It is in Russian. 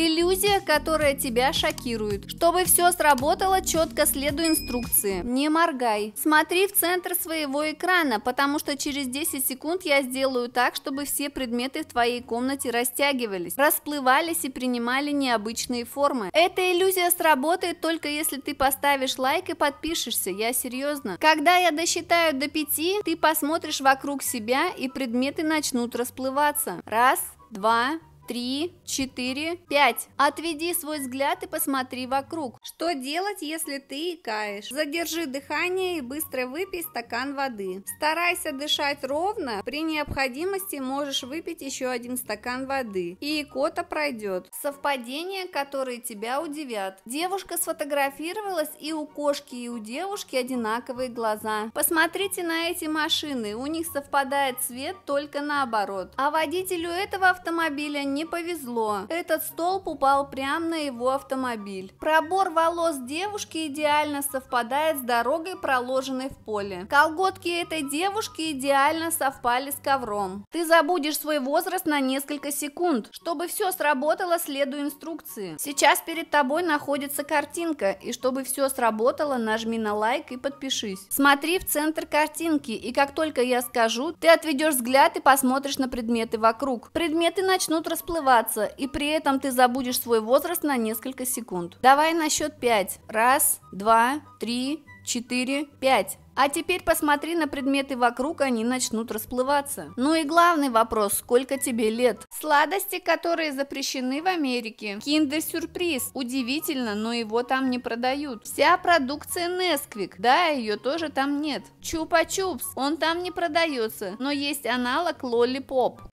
Иллюзия, которая тебя шокирует. Чтобы все сработало, четко следуй инструкции. Не моргай. Смотри в центр своего экрана, потому что через 10 секунд я сделаю так, чтобы все предметы в твоей комнате растягивались, расплывались и принимали необычные формы. Эта иллюзия сработает только если ты поставишь лайк и подпишешься, я серьезно. Когда я досчитаю до 5, ты посмотришь вокруг себя и предметы начнут расплываться. Раз, два, три, четыре, пять. Отведи свой взгляд и посмотри вокруг. Что делать, если ты икаешь? Задержи дыхание и быстро выпей стакан воды. Старайся дышать ровно. При необходимости можешь выпить еще один стакан воды. И икота пройдет. Совпадения, которые тебя удивят. Девушка сфотографировалась и у кошки, и у девушки одинаковые глаза. Посмотрите на эти машины. У них совпадает цвет только наоборот. А водителю этого автомобиля не не повезло. Этот столб упал прямо на его автомобиль. Пробор волос девушки идеально совпадает с дорогой, проложенной в поле. Колготки этой девушки идеально совпали с ковром. Ты забудешь свой возраст на несколько секунд, чтобы все сработало, следуя инструкции. Сейчас перед тобой находится картинка, и чтобы все сработало, нажми на лайк и подпишись. Смотри в центр картинки, и как только я скажу, ты отведешь взгляд и посмотришь на предметы вокруг. Предметы начнут распространяться расплываться, и при этом ты забудешь свой возраст на несколько секунд. Давай на счет 5. Раз, два, три, четыре, пять. А теперь посмотри на предметы вокруг, они начнут расплываться. Ну и главный вопрос, сколько тебе лет? Сладости, которые запрещены в Америке. Kinder сюрприз Удивительно, но его там не продают. Вся продукция Nesquik. Да, ее тоже там нет. Чупа-чупс. Он там не продается, но есть аналог Lollipop.